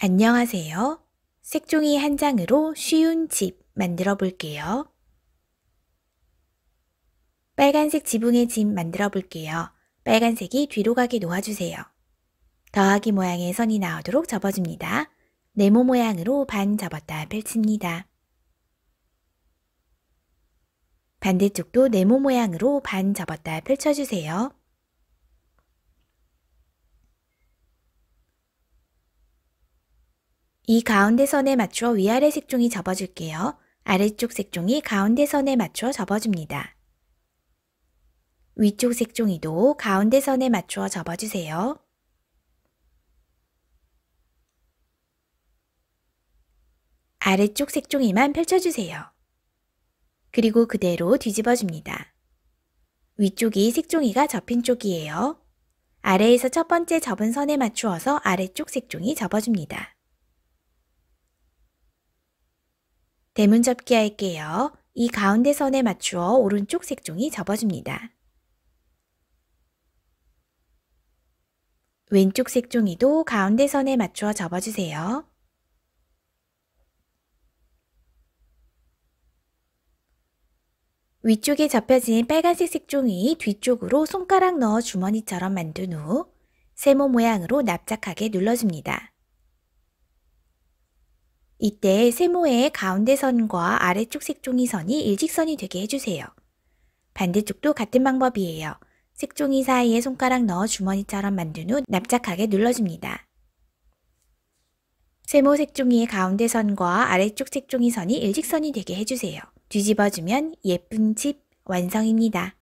안녕하세요. 색종이 한 장으로 쉬운 집 만들어 볼게요. 빨간색 지붕의 집 만들어 볼게요. 빨간색이 뒤로 가게 놓아주세요. 더하기 모양의 선이 나오도록 접어줍니다. 네모 모양으로 반 접었다 펼칩니다. 반대쪽도 네모 모양으로 반 접었다 펼쳐주세요. 이 가운데 선에 맞추어 위아래 색종이 접어줄게요. 아래쪽 색종이 가운데 선에 맞춰 접어줍니다. 위쪽 색종이도 가운데 선에 맞춰 접어주세요. 아래쪽 색종이만 펼쳐주세요. 그리고 그대로 뒤집어줍니다. 위쪽이 색종이가 접힌 쪽이에요. 아래에서 첫 번째 접은 선에 맞추어서 아래쪽 색종이 접어줍니다. 대문접기 할게요. 이 가운데 선에 맞추어 오른쪽 색종이 접어줍니다. 왼쪽 색종이도 가운데 선에 맞추어 접어주세요. 위쪽에 접혀진 빨간색 색종이 뒤쪽으로 손가락 넣어 주머니처럼 만든 후 세모 모양으로 납작하게 눌러줍니다. 이때 세모의 가운데 선과 아래쪽 색종이 선이 일직선이 되게 해주세요. 반대쪽도 같은 방법이에요. 색종이 사이에 손가락 넣어 주머니처럼 만든 후 납작하게 눌러줍니다. 세모 색종이의 가운데 선과 아래쪽 색종이 선이 일직선이 되게 해주세요. 뒤집어주면 예쁜 집 완성입니다.